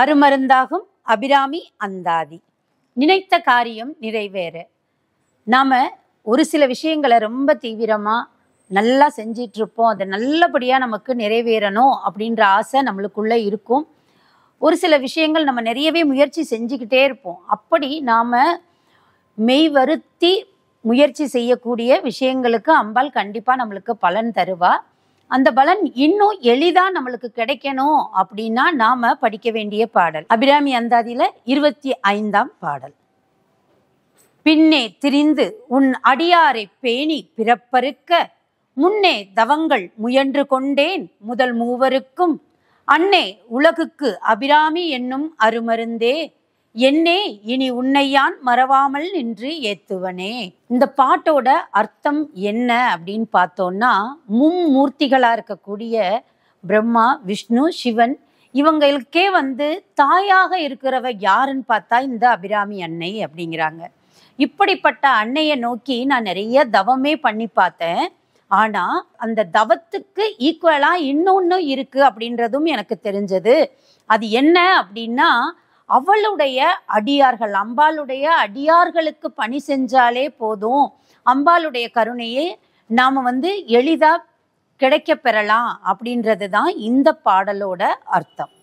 அருமருந்தாகும் அபிராமி அந்தாதி நினைத்த காரியம் நிறைவேற நாம் ஒரு சில விஷயங்களை ரொம்ப தீவிரமாக நல்லா செஞ்சிட்ருப்போம் அது நல்லபடியாக நமக்கு நிறைவேறணும் அப்படின்ற ஆசை நம்மளுக்குள்ளே இருக்கும் ஒரு சில விஷயங்கள் நம்ம நிறையவே முயற்சி செஞ்சுக்கிட்டே இருப்போம் அப்படி நாம் மெய்வருத்தி முயற்சி செய்யக்கூடிய விஷயங்களுக்கு அம்பாள் கண்டிப்பாக நம்மளுக்கு பலன் தருவாள் அந்த பலன் இன்னும் எளிதா நம்மளுக்கு கிடைக்கணும் அப்படின்னா நாம படிக்க வேண்டிய பாடல் அபிராமி அந்தாதியில இருபத்தி ஐந்தாம் பாடல் பின்னே திரிந்து உன் அடியாரை பேணி பிறப்பறுக்க முன்னே தவங்கள் முயன்று கொண்டேன் முதல் மூவருக்கும் அன்னே உலகுக்கு அபிராமி என்னும் அருமருந்தே என்னே இனி உன்னையான் மறவாமல் நின்று ஏத்துவனே இந்த பாட்டோட அர்த்தம் என்ன அப்படின்னு பார்த்தோம்னா மும்மூர்த்திகளா இருக்கக்கூடிய பிரம்மா விஷ்ணு சிவன் இவங்களுக்கே வந்து தாயாக இருக்கிறவ யாருன்னு பார்த்தா இந்த அபிராமி அன்னை அப்படிங்கிறாங்க இப்படிப்பட்ட அன்னையை நோக்கி நான் நிறைய தவமே பண்ணி பார்த்தேன் ஆனால் அந்த தவத்துக்கு ஈக்குவலாக இன்னொன்று இருக்குது அப்படின்றதும் எனக்கு தெரிஞ்சது அது என்ன அப்படின்னா அவளுடைய அடியார்கள் அம்பாளுடைய அடியார்களுக்கு பணி செஞ்சாலே போதும் அம்பாளுடைய கருணையை நாம் வந்து எளிதாக கிடைக்க பெறலாம் அப்படின்றது தான் இந்த பாடலோட அர்த்தம்